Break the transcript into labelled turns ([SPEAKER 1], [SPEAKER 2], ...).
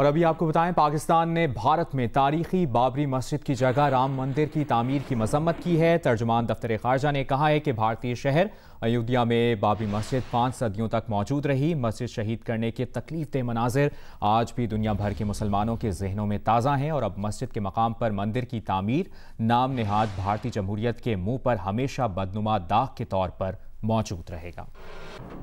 [SPEAKER 1] और अभी आपको बताएं पाकिस्तान ने भारत में तारीखी बाबरी मस्जिद की जगह राम मंदिर की तामीर की मजम्मत की है तर्जमान दफ्तर खारजा ने कहा है कि भारतीय शहर अयोध्या में बाबरी मस्जिद पाँच सदियों तक मौजूद रही मस्जिद शहीद करने के तकलीफ दे मनाजिर आज भी दुनिया भर के मुसलमानों के जहनों में ताज़ा हैं और अब मस्जिद के मकाम पर मंदिर की तामीर नाम नहाद भारतीय जमहूरियत के मुँह पर हमेशा बदनुमा दाग के तौर पर मौजूद रहेगा